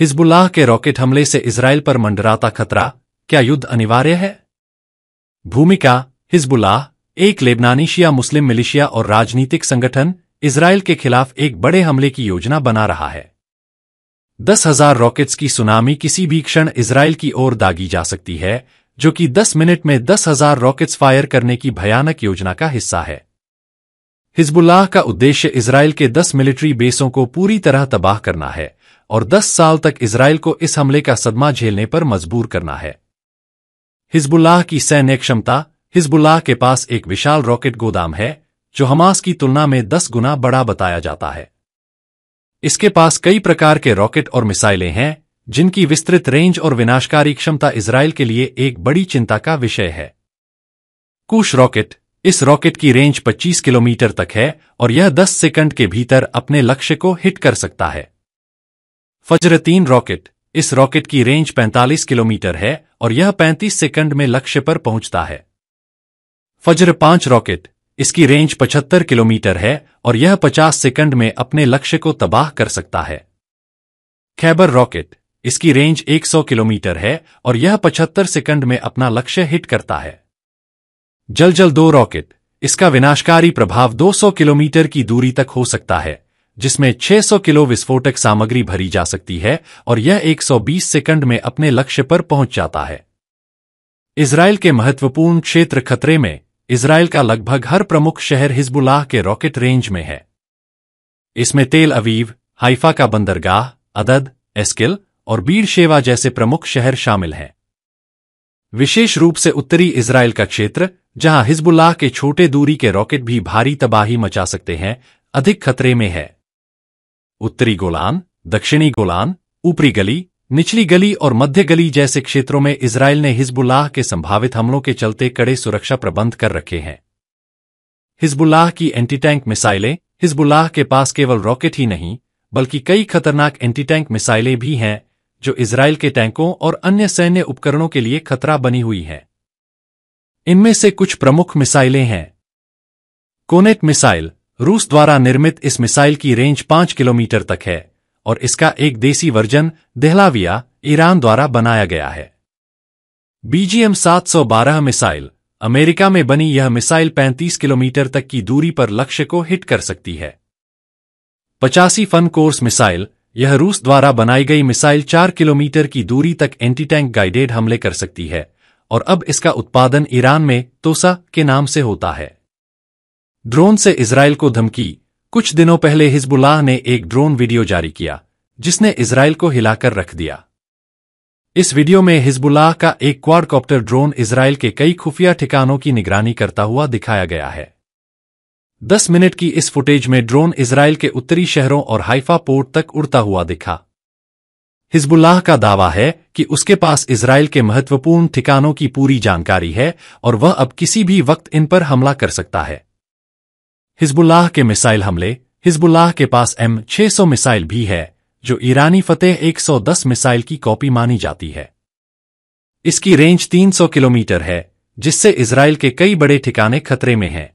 Hezbollah के rocket हमले से इसराइल पर मंडराता खतरा क्या युद्ध अनिवार्य है भूमिका हिजबुल्लाह एक लेबनानी शिया मुस्लिम मिलिशिया और राजनीतिक संगठन इसराइल के खिलाफ एक बड़े हमले की योजना बना रहा है दस हजार रॉकेट्स की सुनामी किसी भी क्षण इसराइल की ओर दागी जा सकती है जो कि दस मिनट में दस हजार रॉकेट्स फायर करने की भयानक योजना का हिस्सा है हिजबुल्लाह का उद्देश्य इसराइल के 10 मिलिट्री बेसों को पूरी तरह तबाह करना है और 10 साल तक इसराइल को इस हमले का सदमा झेलने पर मजबूर करना है हिजबुल्लाह की सैन्य क्षमता हिजबुल्लाह के पास एक विशाल रॉकेट गोदाम है जो हमास की तुलना में 10 गुना बड़ा बताया जाता है इसके पास कई प्रकार के रॉकेट और मिसाइलें हैं जिनकी विस्तृत रेंज और विनाशकारी क्षमता इसराइल के लिए एक बड़ी चिंता का विषय है कुश रॉकेट इस रॉकेट की रेंज 25 किलोमीटर तक है और यह 10 सेकंड के भीतर अपने लक्ष्य को हिट कर सकता है फज्र तीन रॉकेट इस रॉकेट की रेंज 45 किलोमीटर है और यह 35 सेकंड में लक्ष्य पर पहुंचता है फज्र पांच रॉकेट इसकी रेंज 75 किलोमीटर है और यह 50 सेकंड में अपने लक्ष्य को तबाह कर सकता है खैबर रॉकेट इसकी रेंज 100 किलोमीटर है और यह 75 सेकंड में अपना लक्ष्य हिट करता है जल जल दो रॉकेट इसका विनाशकारी प्रभाव 200 किलोमीटर की दूरी तक हो सकता है जिसमें 600 किलो विस्फोटक सामग्री भरी जा सकती है और यह 120 सेकंड में अपने लक्ष्य पर पहुंच जाता है इसराइल के महत्वपूर्ण क्षेत्र खतरे में इसराइल का लगभग हर प्रमुख शहर हिजबुल्लाह के रॉकेट रेंज में है इसमें तेल अवीव हाइफा का बंदरगाह अदद एस्किल और बीड़ शेवा जैसे प्रमुख शहर शामिल हैं विशेष रूप से उत्तरी इसराइल का क्षेत्र जहां हिजबुल्लाह के छोटे दूरी के रॉकेट भी भारी तबाही मचा सकते हैं अधिक खतरे में है उत्तरी गोलान दक्षिणी गोलान ऊपरी गली निचली गली और मध्य गली जैसे क्षेत्रों में इसराइल ने हिजबुल्लाह के संभावित हमलों के चलते कड़े सुरक्षा प्रबंध कर रखे हैं हिजबुल्लाह की एंटी टैंक मिसाइलें हिजबुल्लाह के पास केवल रॉकेट ही नहीं बल्कि कई खतरनाक एंटी टैंक मिसाइलें भी हैं जो इसराइल के टैंकों और अन्य सैन्य उपकरणों के लिए खतरा बनी हुई हैं इनमें से कुछ प्रमुख मिसाइलें हैं कोनेट मिसाइल रूस द्वारा निर्मित इस मिसाइल की रेंज पांच किलोमीटर तक है और इसका एक देसी वर्जन देहलाविया ईरान द्वारा बनाया गया है बीजीएम 712 मिसाइल अमेरिका में बनी यह मिसाइल 35 किलोमीटर तक की दूरी पर लक्ष्य को हिट कर सकती है पचासी फन कोर्स मिसाइल यह रूस द्वारा बनाई गई मिसाइल चार किलोमीटर की दूरी तक एंटी टैंक गाइडेड हमले कर सकती है और अब इसका उत्पादन ईरान में तोसा के नाम से होता है ड्रोन से इसराइल को धमकी कुछ दिनों पहले हिजबुल्लाह ने एक ड्रोन वीडियो जारी किया जिसने इसराइल को हिलाकर रख दिया इस वीडियो में हिजबुल्लाह का एक क्वाडकॉप्टर ड्रोन इसराइल के कई खुफिया ठिकानों की निगरानी करता हुआ दिखाया गया है दस मिनट की इस फुटेज में ड्रोन इसराइल के उत्तरी शहरों और हाइफा पोर्ट तक उड़ता हुआ दिखा हिजबुल्लाह का दावा है कि उसके पास इसराइल के महत्वपूर्ण ठिकानों की पूरी जानकारी है और वह अब किसी भी वक्त इन पर हमला कर सकता है हिजबुल्लाह के मिसाइल हमले हिजबुल्लाह के पास एम 600 मिसाइल भी है जो ईरानी फतेह 110 मिसाइल की कॉपी मानी जाती है इसकी रेंज 300 किलोमीटर है जिससे इसराइल के कई बड़े ठिकाने खतरे में हैं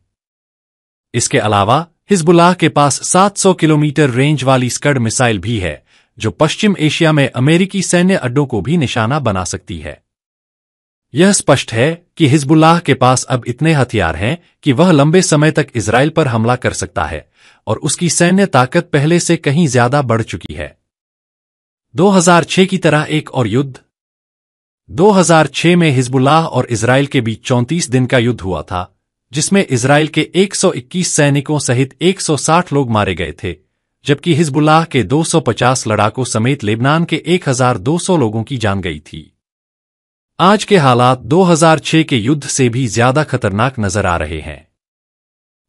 इसके अलावा हिजबुल्लाह के पास 700 किलोमीटर रेंज वाली स्कड मिसाइल भी है जो पश्चिम एशिया में अमेरिकी सैन्य अड्डों को भी निशाना बना सकती है यह स्पष्ट है कि हिजबुल्लाह के पास अब इतने हथियार हैं कि वह लंबे समय तक इसराइल पर हमला कर सकता है और उसकी सैन्य ताकत पहले से कहीं ज्यादा बढ़ चुकी है 2006 की तरह एक और युद्ध 2006 में हिजबुल्लाह और इसराइल के बीच 34 दिन का युद्ध हुआ था जिसमें इसराइल के 121 सैनिकों सहित 160 लोग मारे गए थे जबकि हिजबुल्लाह के 250 लड़ाकों समेत लेबनान के 1,200 लोगों की जान गई थी आज के हालात 2006 के युद्ध से भी ज्यादा खतरनाक नजर आ रहे हैं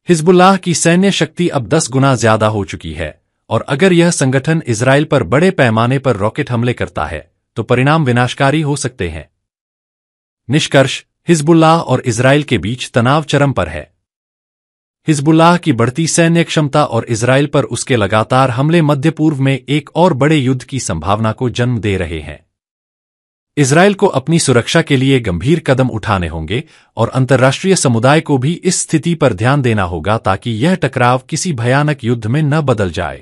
हिजबुल्लाह की सैन्य शक्ति अब 10 गुना ज्यादा हो चुकी है और अगर यह संगठन इसराइल पर बड़े पैमाने पर रॉकेट हमले करता है तो परिणाम विनाशकारी हो सकते हैं निष्कर्ष हिजबुल्लाह और इसराइल के बीच तनाव चरम पर है हिजबुल्लाह की बढ़ती सैन्य क्षमता और इसराइल पर उसके लगातार हमले मध्य पूर्व में एक और बड़े युद्ध की संभावना को जन्म दे रहे हैं इसराइल को अपनी सुरक्षा के लिए गंभीर कदम उठाने होंगे और अंतर्राष्ट्रीय समुदाय को भी इस स्थिति पर ध्यान देना होगा ताकि यह टकराव किसी भयानक युद्ध में न बदल जाए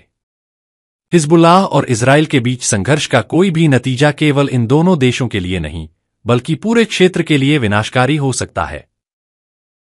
हिजबुल्लाह और इसराइल के बीच संघर्ष का कोई भी नतीजा केवल इन दोनों देशों के लिए नहीं बल्कि पूरे क्षेत्र के लिए विनाशकारी हो सकता है